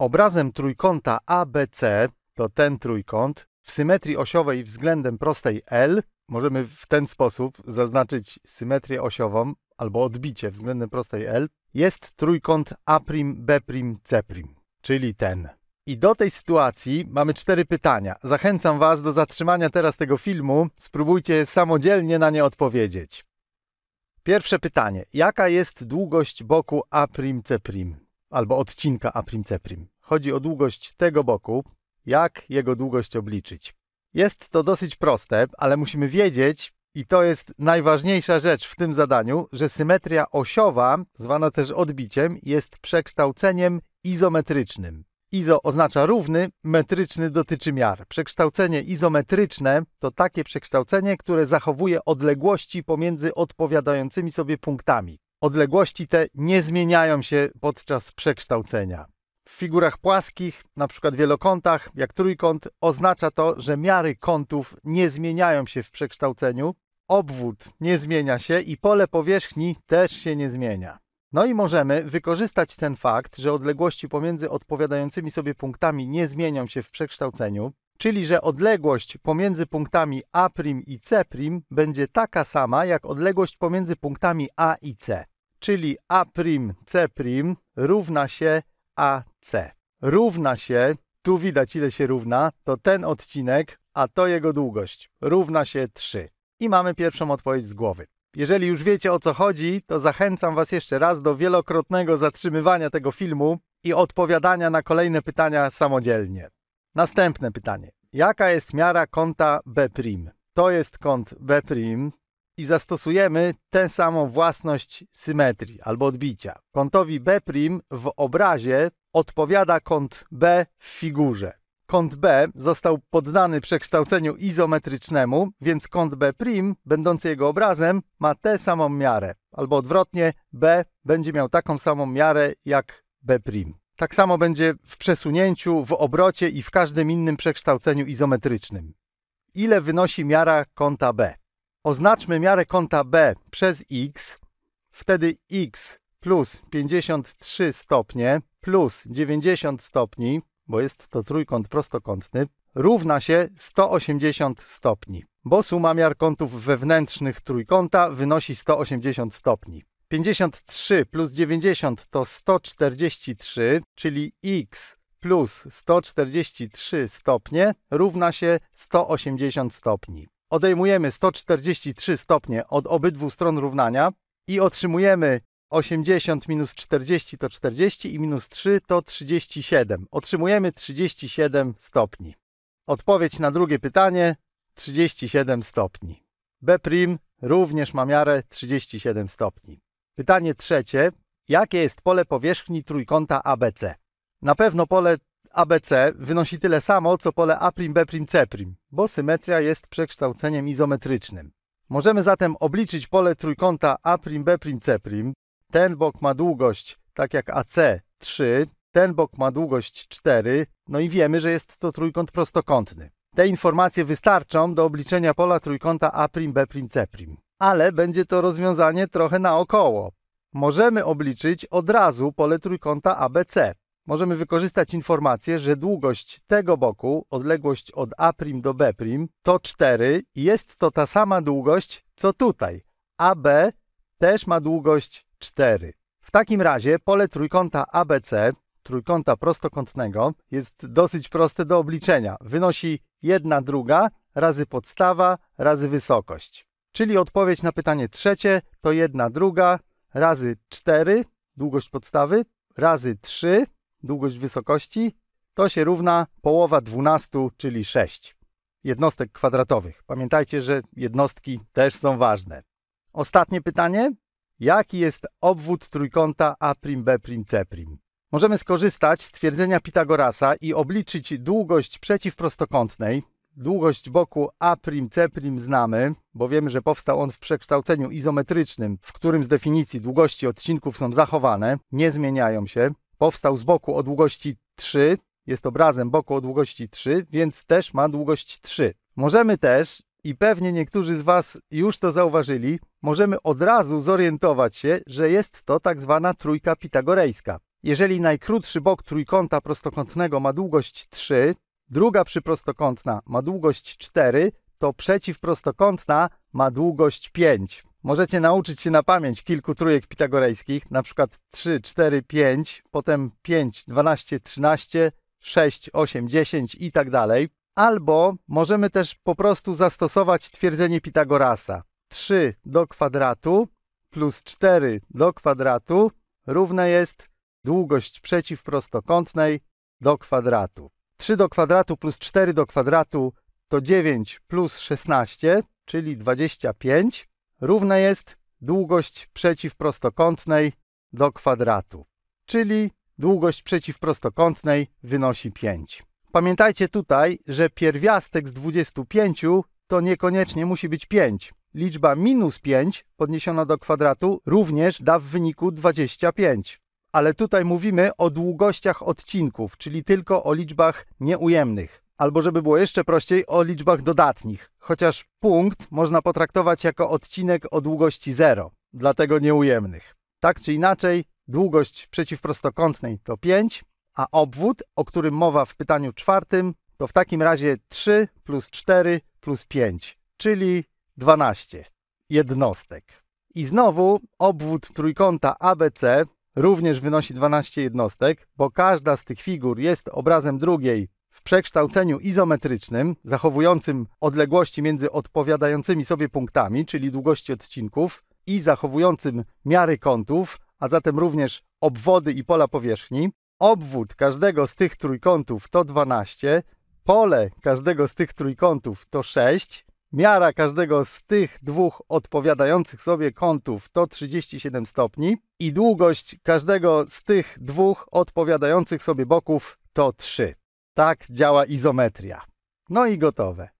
Obrazem trójkąta ABC to ten trójkąt. W symetrii osiowej względem prostej L możemy w ten sposób zaznaczyć symetrię osiową albo odbicie względem prostej L. Jest trójkąt A'B'C', czyli ten. I do tej sytuacji mamy cztery pytania. Zachęcam Was do zatrzymania teraz tego filmu. Spróbujcie samodzielnie na nie odpowiedzieć. Pierwsze pytanie. Jaka jest długość boku A'C'? albo odcinka aprimceprim. Chodzi o długość tego boku, jak jego długość obliczyć. Jest to dosyć proste, ale musimy wiedzieć, i to jest najważniejsza rzecz w tym zadaniu, że symetria osiowa, zwana też odbiciem, jest przekształceniem izometrycznym. Izo oznacza równy, metryczny dotyczy miar. Przekształcenie izometryczne to takie przekształcenie, które zachowuje odległości pomiędzy odpowiadającymi sobie punktami. Odległości te nie zmieniają się podczas przekształcenia. W figurach płaskich, na przykład wielokątach, jak trójkąt, oznacza to, że miary kątów nie zmieniają się w przekształceniu, obwód nie zmienia się i pole powierzchni też się nie zmienia. No i możemy wykorzystać ten fakt, że odległości pomiędzy odpowiadającymi sobie punktami nie zmienią się w przekształceniu, czyli że odległość pomiędzy punktami A' i C' będzie taka sama jak odległość pomiędzy punktami A i C, czyli A', C' równa się AC. Równa się, tu widać ile się równa, to ten odcinek, a to jego długość, równa się 3. I mamy pierwszą odpowiedź z głowy. Jeżeli już wiecie o co chodzi, to zachęcam Was jeszcze raz do wielokrotnego zatrzymywania tego filmu i odpowiadania na kolejne pytania samodzielnie. Następne pytanie. Jaka jest miara kąta B'? To jest kąt B' i zastosujemy tę samą własność symetrii albo odbicia. Kątowi B' w obrazie odpowiada kąt B w figurze. Kąt B został poddany przekształceniu izometrycznemu, więc kąt B', będący jego obrazem, ma tę samą miarę. Albo odwrotnie, B będzie miał taką samą miarę jak B'. Tak samo będzie w przesunięciu, w obrocie i w każdym innym przekształceniu izometrycznym. Ile wynosi miara kąta B? Oznaczmy miarę kąta B przez x, wtedy x plus 53 stopnie plus 90 stopni, bo jest to trójkąt prostokątny, równa się 180 stopni, bo suma miar kątów wewnętrznych trójkąta wynosi 180 stopni. 53 plus 90 to 143, czyli x plus 143 stopnie równa się 180 stopni. Odejmujemy 143 stopnie od obydwu stron równania i otrzymujemy 80 minus 40 to 40 i minus 3 to 37. Otrzymujemy 37 stopni. Odpowiedź na drugie pytanie 37 stopni. B' również ma miarę 37 stopni. Pytanie trzecie. Jakie jest pole powierzchni trójkąta ABC? Na pewno pole ABC wynosi tyle samo, co pole A'B'C', bo symetria jest przekształceniem izometrycznym. Możemy zatem obliczyć pole trójkąta A'B'C'. Ten bok ma długość, tak jak AC, 3, ten bok ma długość 4, no i wiemy, że jest to trójkąt prostokątny. Te informacje wystarczą do obliczenia pola trójkąta A'B'C' ale będzie to rozwiązanie trochę naokoło. Możemy obliczyć od razu pole trójkąta ABC. Możemy wykorzystać informację, że długość tego boku, odległość od A' do B' to 4 i jest to ta sama długość co tutaj. AB też ma długość 4. W takim razie pole trójkąta ABC, trójkąta prostokątnego, jest dosyć proste do obliczenia. Wynosi 1 druga razy podstawa razy wysokość. Czyli odpowiedź na pytanie trzecie to jedna druga razy 4 długość podstawy razy 3 długość wysokości to się równa połowa 12, czyli 6 jednostek kwadratowych. Pamiętajcie, że jednostki też są ważne. Ostatnie pytanie. Jaki jest obwód trójkąta A'B'C'? Możemy skorzystać z twierdzenia Pitagorasa i obliczyć długość przeciwprostokątnej, Długość boku A', C' znamy, bo wiemy, że powstał on w przekształceniu izometrycznym, w którym z definicji długości odcinków są zachowane, nie zmieniają się. Powstał z boku o długości 3, jest obrazem boku o długości 3, więc też ma długość 3. Możemy też, i pewnie niektórzy z Was już to zauważyli, możemy od razu zorientować się, że jest to tak zwana trójka pitagorejska. Jeżeli najkrótszy bok trójkąta prostokątnego ma długość 3, druga przyprostokątna ma długość 4, to przeciwprostokątna ma długość 5. Możecie nauczyć się na pamięć kilku trójek pitagorejskich, na przykład 3, 4, 5, potem 5, 12, 13, 6, 8, 10 i tak dalej. Albo możemy też po prostu zastosować twierdzenie Pitagorasa. 3 do kwadratu plus 4 do kwadratu równe jest długość przeciwprostokątnej do kwadratu. 3 do kwadratu plus 4 do kwadratu to 9 plus 16, czyli 25, równa jest długość przeciwprostokątnej do kwadratu, czyli długość przeciwprostokątnej wynosi 5. Pamiętajcie tutaj, że pierwiastek z 25 to niekoniecznie musi być 5. Liczba minus 5 podniesiona do kwadratu również da w wyniku 25 ale tutaj mówimy o długościach odcinków, czyli tylko o liczbach nieujemnych. Albo żeby było jeszcze prościej, o liczbach dodatnich, chociaż punkt można potraktować jako odcinek o długości 0, dlatego nieujemnych. Tak czy inaczej, długość przeciwprostokątnej to 5, a obwód, o którym mowa w pytaniu czwartym, to w takim razie 3 plus 4 plus 5, czyli 12 jednostek. I znowu obwód trójkąta ABC również wynosi 12 jednostek, bo każda z tych figur jest obrazem drugiej w przekształceniu izometrycznym, zachowującym odległości między odpowiadającymi sobie punktami, czyli długości odcinków, i zachowującym miary kątów, a zatem również obwody i pola powierzchni. Obwód każdego z tych trójkątów to 12, pole każdego z tych trójkątów to 6, Miara każdego z tych dwóch odpowiadających sobie kątów to 37 stopni i długość każdego z tych dwóch odpowiadających sobie boków to 3. Tak działa izometria. No i gotowe.